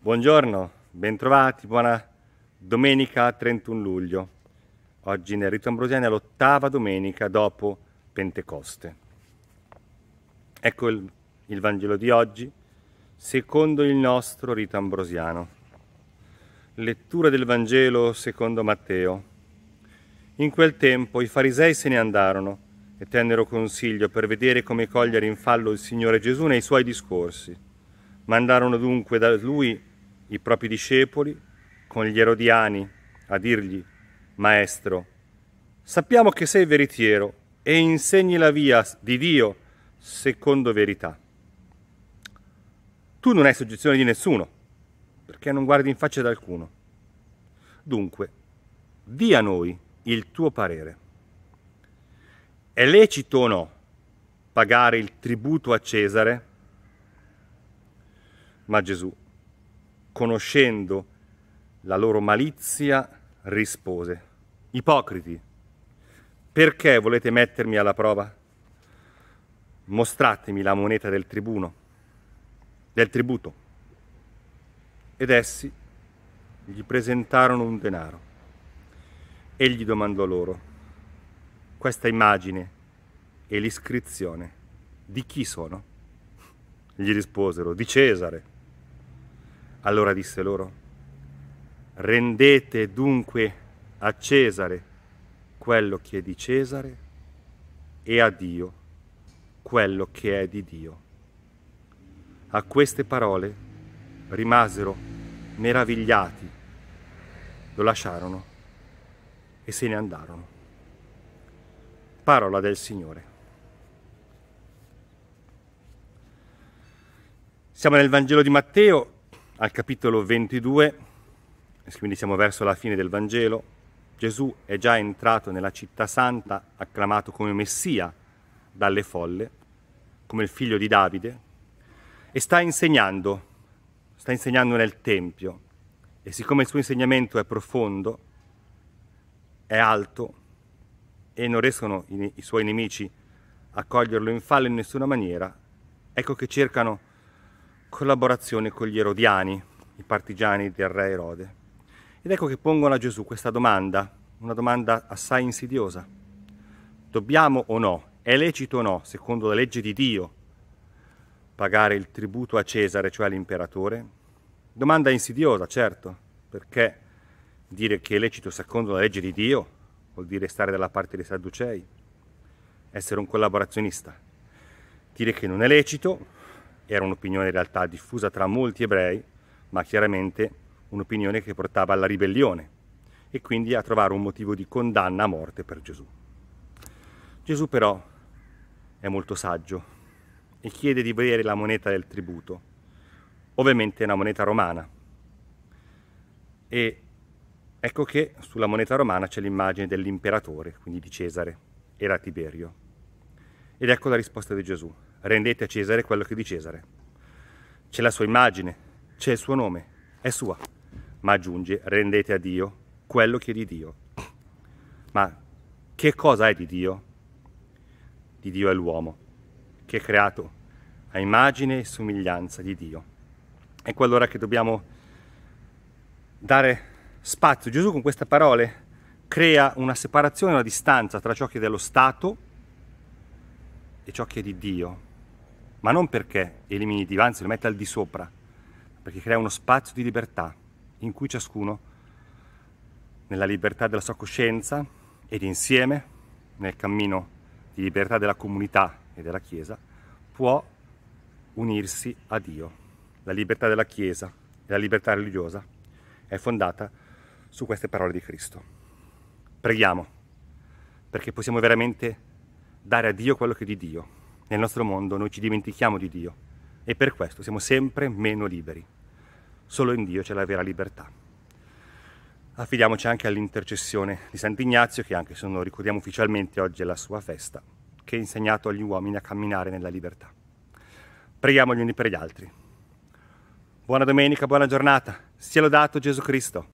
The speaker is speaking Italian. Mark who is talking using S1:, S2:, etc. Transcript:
S1: Buongiorno, bentrovati, buona domenica 31 luglio. Oggi nel rito ambrosiano è l'ottava domenica dopo Pentecoste. Ecco il, il Vangelo di oggi, secondo il nostro rito ambrosiano. Lettura del Vangelo secondo Matteo. In quel tempo i farisei se ne andarono e tennero consiglio per vedere come cogliere in fallo il Signore Gesù nei suoi discorsi. Mandarono dunque da lui i propri discepoli con gli erodiani a dirgli, Maestro, sappiamo che sei veritiero e insegni la via di Dio secondo verità. Tu non hai soggezione di nessuno, perché non guardi in faccia ad alcuno. Dunque, di a noi il tuo parere. È lecito o no pagare il tributo a Cesare? Ma Gesù, conoscendo la loro malizia, rispose, Ipocriti, perché volete mettermi alla prova? Mostratemi la moneta del tribuno, del tributo. Ed essi gli presentarono un denaro. Egli domandò loro, questa immagine e l'iscrizione di chi sono? Gli risposero, di Cesare. Allora disse loro, rendete dunque a Cesare quello che è di Cesare e a Dio quello che è di Dio. A queste parole rimasero meravigliati, lo lasciarono e se ne andarono. Parola del Signore. Siamo nel Vangelo di Matteo, al capitolo 22, quindi siamo verso la fine del Vangelo. Gesù è già entrato nella città santa, acclamato come Messia dalle folle, come il figlio di Davide, e sta insegnando, sta insegnando nel Tempio. E siccome il suo insegnamento è profondo, è alto e non riescono i, i suoi nemici a coglierlo in fallo in nessuna maniera, ecco che cercano collaborazione con gli erodiani, i partigiani del re Erode. Ed ecco che pongono a Gesù questa domanda, una domanda assai insidiosa. Dobbiamo o no, è lecito o no, secondo la legge di Dio, pagare il tributo a Cesare, cioè all'imperatore? Domanda insidiosa, certo, perché Dire che è lecito secondo la legge di Dio vuol dire stare dalla parte dei Sadducei, essere un collaborazionista. Dire che non è lecito era un'opinione in realtà diffusa tra molti ebrei, ma chiaramente un'opinione che portava alla ribellione e quindi a trovare un motivo di condanna a morte per Gesù. Gesù però è molto saggio e chiede di vedere la moneta del tributo, ovviamente una moneta romana, e Ecco che sulla moneta romana c'è l'immagine dell'imperatore, quindi di Cesare, era Tiberio. Ed ecco la risposta di Gesù, rendete a Cesare quello che è di Cesare. C'è la sua immagine, c'è il suo nome, è sua, ma aggiunge, rendete a Dio quello che è di Dio. Ma che cosa è di Dio? Di Dio è l'uomo, che è creato a immagine e somiglianza di Dio. Ecco allora che dobbiamo dare spazio. Gesù con queste parole crea una separazione, una distanza tra ciò che è dello Stato e ciò che è di Dio. Ma non perché elimini Dio, anzi lo mette al di sopra, perché crea uno spazio di libertà in cui ciascuno, nella libertà della sua coscienza ed insieme, nel cammino di libertà della comunità e della Chiesa, può unirsi a Dio. La libertà della Chiesa e la libertà religiosa è fondata su queste parole di Cristo. Preghiamo, perché possiamo veramente dare a Dio quello che è di Dio. Nel nostro mondo noi ci dimentichiamo di Dio e per questo siamo sempre meno liberi. Solo in Dio c'è la vera libertà. Affidiamoci anche all'intercessione di Sant'Ignazio, che anche se non lo ricordiamo ufficialmente oggi è la sua festa, che ha insegnato agli uomini a camminare nella libertà. Preghiamo gli uni per gli altri. Buona domenica, buona giornata. Sia lodato Gesù Cristo.